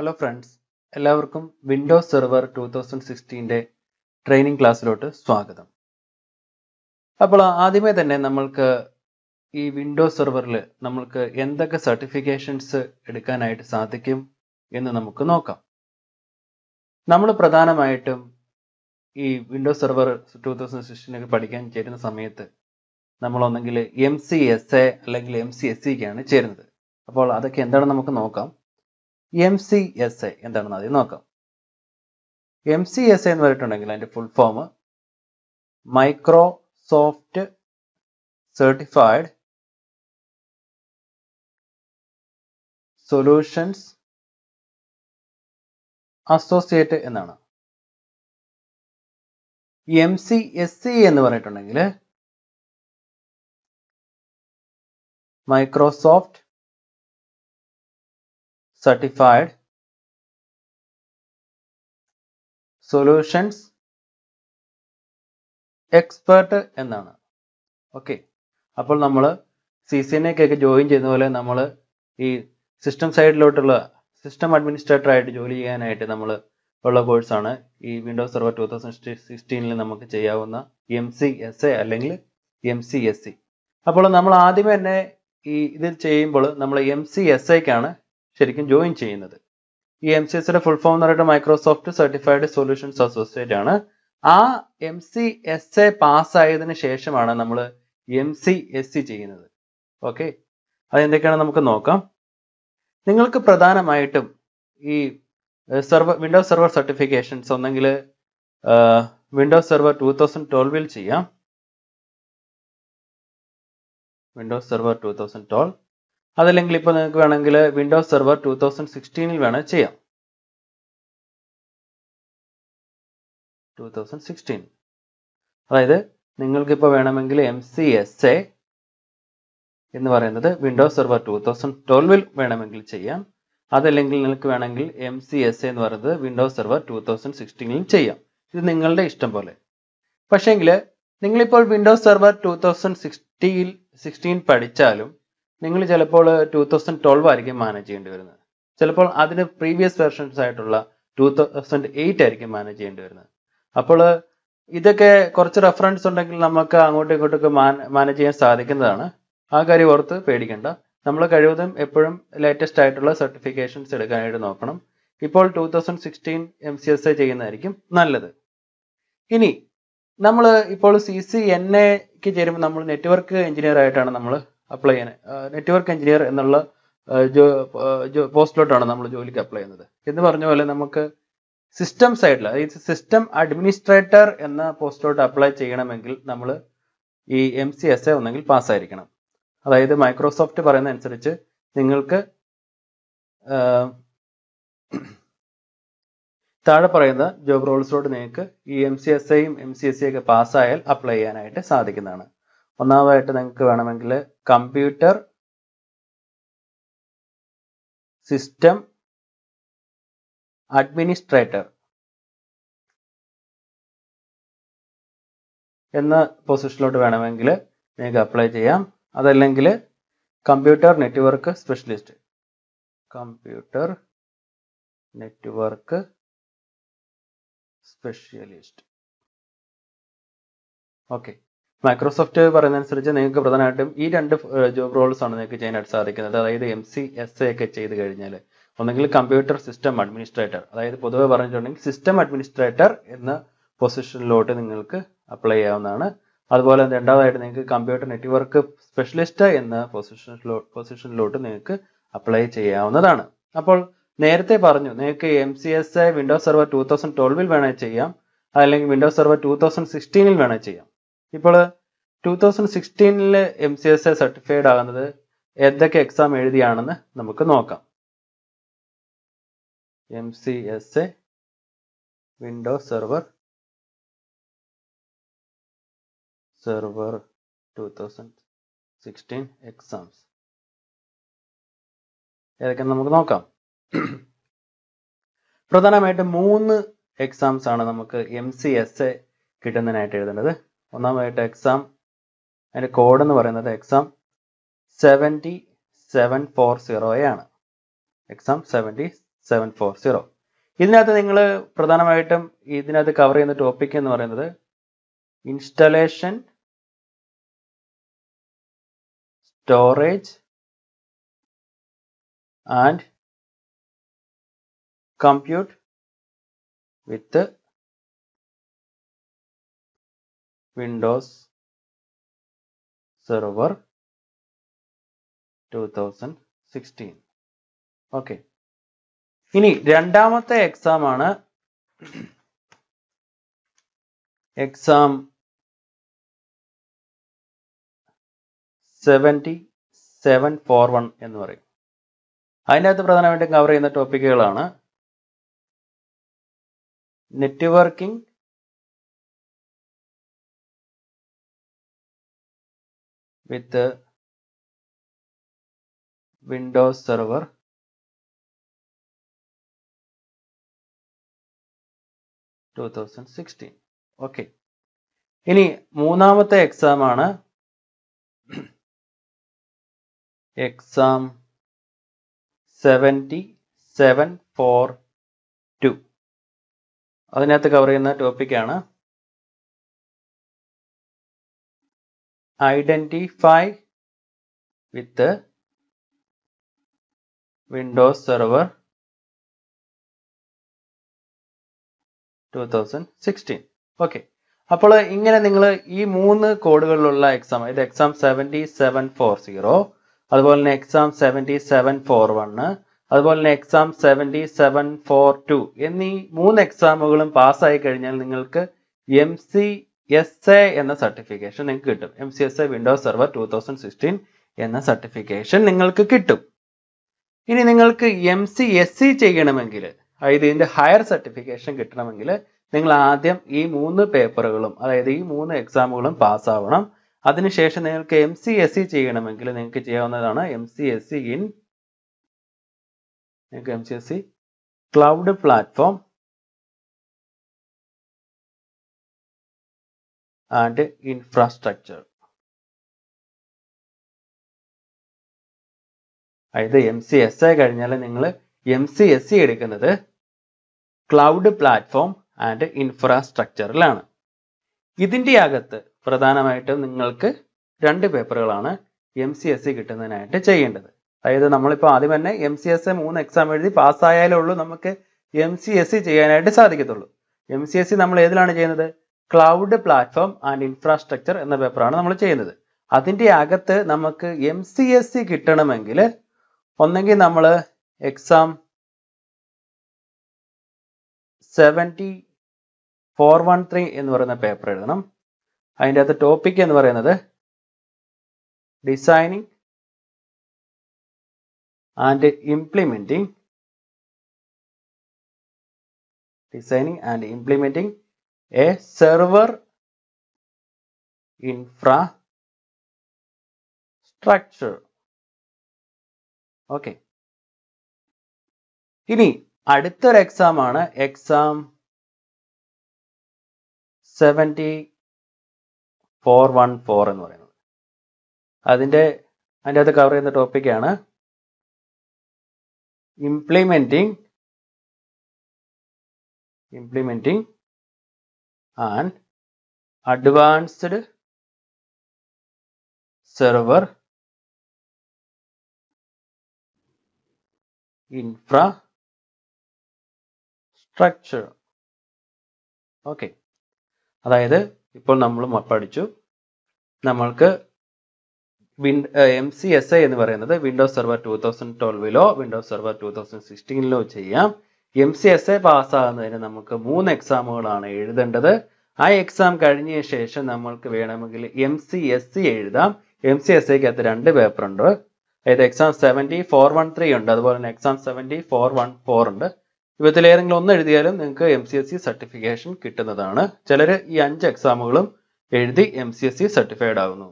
Hello friends എല്ലാവർക്കും Windows server two thousand സിക്സ്റ്റീൻ്റെ training ക്ലാസ്സിലോട്ട് സ്വാഗതം അപ്പോൾ ആദ്യമേ തന്നെ നമ്മൾക്ക് ഈ വിൻഡോസ് സെർവറിൽ നമ്മൾക്ക് എന്തൊക്കെ സർട്ടിഫിക്കേഷൻസ് എടുക്കാനായിട്ട് സാധിക്കും എന്ന് നമുക്ക് നോക്കാം നമ്മൾ പ്രധാനമായിട്ടും ഈ വിൻഡോസ് സെർവർ ടൂ തൗസൻഡ് സിക്സ്റ്റീനൊക്കെ പഠിക്കാൻ ചേരുന്ന സമയത്ത് നമ്മൾ ഒന്നെങ്കിൽ എം സി എസ് എ അല്ലെങ്കിൽ എം സി എസ് സിക്കാണ് ചേരുന്നത് അപ്പോൾ അതൊക്കെ എന്താണെന്ന് നമുക്ക് നോക്കാം എം സി എസ് എ എന്താണെന്ന് ആദ്യം നോക്കാം എം സി എസ് എ എന്ന് പറഞ്ഞിട്ടുണ്ടെങ്കിൽ അതിന്റെ full form Microsoft certified solutions associate എന്നാണ് എം സി എസ് സി എന്ന് പറഞ്ഞിട്ടുണ്ടെങ്കിൽ മൈക്രോസോഫ്റ്റ് certified solutions expert എന്നാണ് ഓക്കെ അപ്പോൾ നമ്മൾ സി സി എൻ ഒക്കെ ജോയിൻ ചെയ്യുന്ന പോലെ നമ്മൾ ഈ സിസ്റ്റം സൈഡിലോട്ടുള്ള സിസ്റ്റം അഡ്മിനിസ്ട്രേറ്റർ ആയിട്ട് ജോലി ചെയ്യാനായിട്ട് നമ്മൾ ഉള്ള കോഴ്സാണ് ഈ വിൻഡോസ് സെർവർ ടൂ തൗസൻഡ് സിക്സ്റ്റീനിൽ നമുക്ക് ചെയ്യാവുന്ന എം സി എസ് എ അല്ലെങ്കിൽ എം സി എസ് സി അപ്പോൾ നമ്മൾ ആദ്യമേ തന്നെ ഈ ഇതിൽ ചെയ്യുമ്പോൾ നമ്മൾ എം സി എസ് എക്കാണ് ശരിക്കും ജോയിൻ ചെയ്യുന്നത് ഈ M C S full form എന്ന് പറയുന്നത് മൈക്രോസോഫ്റ്റ് സർട്ടിഫൈഡ് സൊല്യൂഷൻസ് അസോസിയേറ്റ് ആണ് ആ എം സി എസ് എ പാസ്സായതിനു ശേഷമാണ് നമ്മൾ M C S C e ചെയ്യുന്നത് ഓക്കെ അതെന്തൊക്കെയാണ് നമുക്ക് നോക്കാം നിങ്ങൾക്ക് പ്രധാനമായിട്ടും ഈ സെർവർ വിൻഡോസ് സെർവർ സർട്ടിഫിക്കേഷൻസ് ഒന്നെങ്കിൽ വിൻഡോസ് സെർവർ ടു തൗസൻഡ് ട്വൽവിൽ ചെയ്യാം Windows Server two thousand twelve അതല്ലെങ്കിൽ ഇപ്പോൾ നിങ്ങൾക്ക് വേണമെങ്കിൽ വിൻഡോസ് സെർവർ ടു തൗസൻഡ് സിക്സ്റ്റീനിൽ വേണം ചെയ്യാം ടൂ തൗസൻഡ് സിക്സ്റ്റീൻ അതായത് നിങ്ങൾക്കിപ്പോൾ വേണമെങ്കിൽ എം സി എസ് എ എന്ന് പറയുന്നത് വിൻഡോസ് സെർവർ ടു തൗസൻഡ് ട്വൽവിൽ വേണമെങ്കിൽ ചെയ്യാം അതല്ലെങ്കിൽ നിങ്ങൾക്ക് വേണമെങ്കിൽ എം സി എസ് എന്ന് പറയുന്നത് വിൻഡോസ് സെർവർ ടു തൗസൻഡ് സിക്സ്റ്റീനിലും ചെയ്യാം ഇത് നിങ്ങളുടെ ഇഷ്ടം പോലെ പക്ഷേങ്കിൽ നിങ്ങളിപ്പോൾ Windows Server two thousand sixteen sixteen പഠിച്ചാലും നിങ്ങൾ ചിലപ്പോൾ ടൂ തൗസൻഡ് ട്വൽവ് ആയിരിക്കും മാനേജ് ചെയ്യേണ്ടി വരുന്നത് ചിലപ്പോൾ അതിന് പ്രീവിയസ് വെർഷൻസ് ആയിട്ടുള്ള ടൂ തൗസൻഡ് എയ്റ്റ് ആയിരിക്കും മാനേജ് ചെയ്യേണ്ടി വരുന്നത് അപ്പോൾ ഇതൊക്കെ കുറച്ച് റെഫറൻസ് ഉണ്ടെങ്കിൽ നമുക്ക് അങ്ങോട്ടും ഇങ്ങോട്ടൊക്കെ മാനേജ് ചെയ്യാൻ സാധിക്കുന്നതാണ് ആ കാര്യം ഓർത്ത് പേടിക്കേണ്ട നമ്മൾ കഴിവതും എപ്പോഴും ലേറ്റസ്റ്റ് ആയിട്ടുള്ള സർട്ടിഫിക്കേഷൻസ് എടുക്കാനായിട്ട് നോക്കണം ഇപ്പോൾ two thousand sixteen M C S A ചെയ്യുന്നതായിരിക്കും നല്ലത് ഇനി നമ്മൾ ഇപ്പോൾ സി സി എൻ എക്ക് ചേരുമ്പോൾ നമ്മൾ നെറ്റ്വർക്ക് എഞ്ചിനീയർ ആയിട്ടാണ് നമ്മൾ അപ്ലൈ ചെയ്യാൻ നെറ്റ്വർക്ക് എഞ്ചിനീയർ എന്നുള്ള പോസ്റ്റിലോട്ടാണ് നമ്മൾ ജോലിക്ക് അപ്ലൈ ചെയ്യുന്നത് എന്ന് പറഞ്ഞ പോലെ നമുക്ക് സിസ്റ്റം സൈഡിൽ അതായത് സിസ്റ്റം അഡ്മിനിസ്ട്രേറ്റർ എന്ന പോസ്റ്റിലോട്ട് അപ്ലൈ ചെയ്യണമെങ്കിൽ നമ്മൾ ഈ എം സി എസ് എ ഒന്നെങ്കിൽ പാസ്സായിരിക്കണം അതായത് മൈക്രോസോഫ്റ്റ് പറയുന്ന അനുസരിച്ച് നിങ്ങൾക്ക് താഴെ പറയുന്ന ജോബ് റോൾസിലോട്ട് നിങ്ങൾക്ക് ഈ എം സി എസ് ഐയും എം സി എസ് സി ഒക്കെ പാസ്സായാൽ അപ്ലൈ ചെയ്യാനായിട്ട് സാധിക്കുന്നതാണ് ഒന്നാമതായിട്ട് നിങ്ങൾക്ക് വേണമെങ്കിൽ കമ്പ്യൂട്ടർ സിസ്റ്റം അഡ്മിനിസ്ട്രേറ്റർ എന്ന പൊസിഷനിലോട്ട് വേണമെങ്കിൽ നിങ്ങൾക്ക് അപ്ലൈ ചെയ്യാം അതല്ലെങ്കിൽ computer network specialist computer network specialist okay Microsoft പറയുന്നതനുസരിച്ച് നിങ്ങൾക്ക് പ്രധാനമായിട്ടും ഈ രണ്ട് ജോബ് റോൾസ് ആണ് നിങ്ങൾക്ക് ചെയ്യാനായിട്ട് സാധിക്കുന്നത് അതായത് എം സി എസ് എ ഒക്കെ ചെയ്ത് കഴിഞ്ഞാൽ ഒന്നെങ്കിൽ കമ്പ്യൂട്ടർ സിസ്റ്റം അഡ്മിനിസ്ട്രേറ്റർ അതായത് പൊതുവെ പറഞ്ഞിട്ടുണ്ടെങ്കിൽ സിസ്റ്റം അഡ്മിനിസ്ട്രേറ്റർ എന്ന പൊസിഷനിലോട്ട് നിങ്ങൾക്ക് അപ്ലൈ ചെയ്യാവുന്നതാണ് അതുപോലെ രണ്ടാമതായിട്ട് നിങ്ങൾക്ക് കമ്പ്യൂട്ടർ നെറ്റ്വർക്ക് സ്പെഷ്യലിസ്റ്റ് എന്ന പൊസിഷനിലോ പൊസിഷനിലോട്ട് നിങ്ങൾക്ക് അപ്ലൈ ചെയ്യാവുന്നതാണ് അപ്പോൾ നേരത്തെ പറഞ്ഞു നിങ്ങൾക്ക് M C S Windows server two thousand ട്വൽവിൽ വേണേൽ ചെയ്യാം അല്ലെങ്കിൽ വിൻഡോസ് സെർവർ ടൂ തൗസൻഡ് സിക്സ്റ്റീനിൽ വേണേൽ ചെയ്യാം ഇപ്പോൾ ടൂ തൗസൻഡ് സിക്സ്റ്റീനില് M C S A certified ആകുന്നത് ഏതൊക്കെ എക്സാം എഴുതിയാണെന്ന് നമുക്ക് നോക്കാം M C S A window server server two thousand sixteen exams ഏതൊക്കെ നമുക്ക് നോക്കാം പ്രധാനമായിട്ട് മൂന്ന് എക്സാംസ് ആണ് നമുക്ക് എം സി എസ് എ കിട്ടുന്നതിനായിട്ട് എഴുതേണ്ടത് ഒന്നാമതായിട്ട് എക്സാം അതിൻ്റെ കോഡ് എന്ന് പറയുന്നത് exam seventy seven four zero ആണ് exam seventy seven four zero ഇതിനകത്ത് നിങ്ങൾ പ്രധാനമായിട്ടും ഇതിനകത്ത് കവർ ചെയ്യുന്ന ടോപ്പിക് എന്ന് പറയുന്നത് installation storage and compute with Windows Server two thousand sixteen okay ഇനി രണ്ടാമത്തെ എക്സാം ആണ് exam seventy seven four one എന്ന് പറയും അതിനകത്ത് പ്രധാനമായിട്ടും കവർ ചെയ്യുന്ന ടോപ്പിക്കുകളാണ് networking with the Windows Server. Two thousand sixteen okay ഇനി മൂന്നാമത്തെ എക്സാം ആണ് exam seventy seven four two അതിനകത്ത് കവർ ചെയ്യുന്ന ടോപ്പിക്കാണ് identify with the Windows Server 2016 okay അപ്പോൾ ഇങ്ങനെ നിങ്ങൾ ഈ മൂന്ന് കോഡുകളിലുള്ള എക്സാം ഇത് exam seventy seven four zero അതുപോലെ തന്നെ exam seventy seven four one അതുപോലെ തന്നെ exam seventy seven four two എന്നീ മൂന്ന് എക്സാമുകളും പാസ്സായി കഴിഞ്ഞാൽ നിങ്ങൾക്ക് എം സി എസ് എ എന്ന സർട്ടിഫിക്കേഷൻ നിങ്ങൾക്ക് കിട്ടും M C S A Windows server two thousand sixteen എന്ന സർട്ടിഫിക്കേഷൻ നിങ്ങൾക്ക് കിട്ടും ഇനി നിങ്ങൾക്ക് എം സി എസ് സി ചെയ്യണമെങ്കിൽ അതായത് ഇതിൻ്റെ ഹയർ സർട്ടിഫിക്കേഷൻ കിട്ടണമെങ്കിൽ നിങ്ങൾ ആദ്യം ഈ മൂന്ന് പേപ്പറുകളും അതായത് ഈ മൂന്ന് എക്സാമുകളും പാസ്സാവണം അതിനുശേഷം നിങ്ങൾക്ക് എം സി എസ് സി ചെയ്യണമെങ്കിൽ നിങ്ങൾക്ക് ചെയ്യാവുന്നതാണ് M C S C in നിങ്ങൾക്ക് M C S C cloud platform and infrastructure. അതായത് എം സി എസ് എ കഴിഞ്ഞാൽ നിങ്ങൾ M C S C e എടുക്കുന്നത് ക്ലൗഡ് പ്ലാറ്റ്ഫോം ആൻഡ് ഇൻഫ്രാസ്ട്രക്ചറിലാണ് ഇതിൻ്റെ അകത്ത് പ്രധാനമായിട്ടും നിങ്ങൾക്ക് രണ്ട് പേപ്പറുകളാണ് എം സി എസ് സി കിട്ടുന്നതിനായിട്ട് ചെയ്യേണ്ടത് അതായത് നമ്മളിപ്പോൾ ആദ്യം തന്നെ എം സി എസ് എ മൂന്ന് എക്സാം എഴുതി പാസ്സായാലേ ഉള്ളൂ നമുക്ക് എം സി എസ് സി ചെയ്യാനായിട്ട് സാധിക്കത്തുള്ളൂ എം സി എസ് സി നമ്മൾ ഏതിലാണ് ചെയ്യുന്നത് ക്ലൗഡ് പ്ലാറ്റ്ഫോം ആൻഡ് ഇൻഫ്രാസ്ട്രക്ചർ എന്ന പേപ്പറാണ് നമ്മൾ ചെയ്യുന്നത് അതിൻ്റെ അകത്ത് നമുക്ക് എം സി എസ് സി കിട്ടണമെങ്കിൽ ഒന്നെങ്കിൽ നമ്മൾ exam seventy four one three എന്ന് പറയുന്ന പേപ്പർ എഴുതണം അതിൻ്റെ അകത്ത് ടോപ്പിക് എന്ന് പറയുന്നത് designing and implementing designing and implementing a server infrastructure okay ഇനി അടുത്തൊരു എക്സാം ആണ് exam seventy four one four എന്ന് പറയുന്നത് അതിൻ്റെ അതിൻ്റെ അകത്ത് കവർ ചെയ്യുന്ന ടോപ്പിക്കാണ് implementing implementing and advanced server infrastructure okay അതായത് ഇപ്പോൾ നമ്മൾ പഠിച്ചു നമ്മൾക്ക് എം സി എസ് ഐ എന്ന് പറയുന്നത് വിൻഡോസ് സെർവർ ടൂ തൗസൻഡ് ട്വൽവിലോ വിൻഡോസ് സെർവർ ടൂ തൗസൻഡ് സിക്സ്റ്റീനിലോ ചെയ്യാം എം സി എസ് എ പാസ്സാകുന്നതിന് നമുക്ക് മൂന്ന് എക്സാമുകളാണ് എഴുതേണ്ടത് ആ എക്സാം കഴിഞ്ഞ ശേഷം നമ്മൾക്ക് വേണമെങ്കിൽ എം സി എസ് സി എഴുതാം എം സി എസ് രണ്ട് പേപ്പർ ഉണ്ട് അതായത് exam seventy four one three ഉണ്ട് അതുപോലെ തന്നെ exam seventy four one four ഉണ്ട് ഇവത്തിലേതെങ്കിലും ഒന്ന് എഴുതിയാലും നിങ്ങൾക്ക് M C S C certification കിട്ടുന്നതാണ് ചിലർ ഈ അഞ്ച് എക്സാമുകളും എഴുതി M C S C certified ആകുന്നു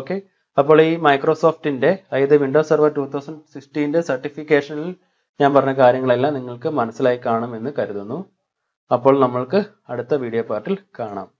ഓക്കെ അപ്പോൾ ഈ മൈക്രോസോഫ്റ്റിൻ്റെ അതായത് വിൻഡോസ് സെർവർ ടൂ തൗസൻഡ് സിക്സ്റ്റീൻ്റെ സർട്ടിഫിക്കേഷനിൽ ഞാൻ പറഞ്ഞ കാര്യങ്ങളെല്ലാം നിങ്ങൾക്ക് മനസ്സിലായി കാണുമെന്ന് കരുതുന്നു അപ്പോൾ നമ്മൾക്ക് അടുത്ത വീഡിയോ പാർട്ടിൽ കാണാം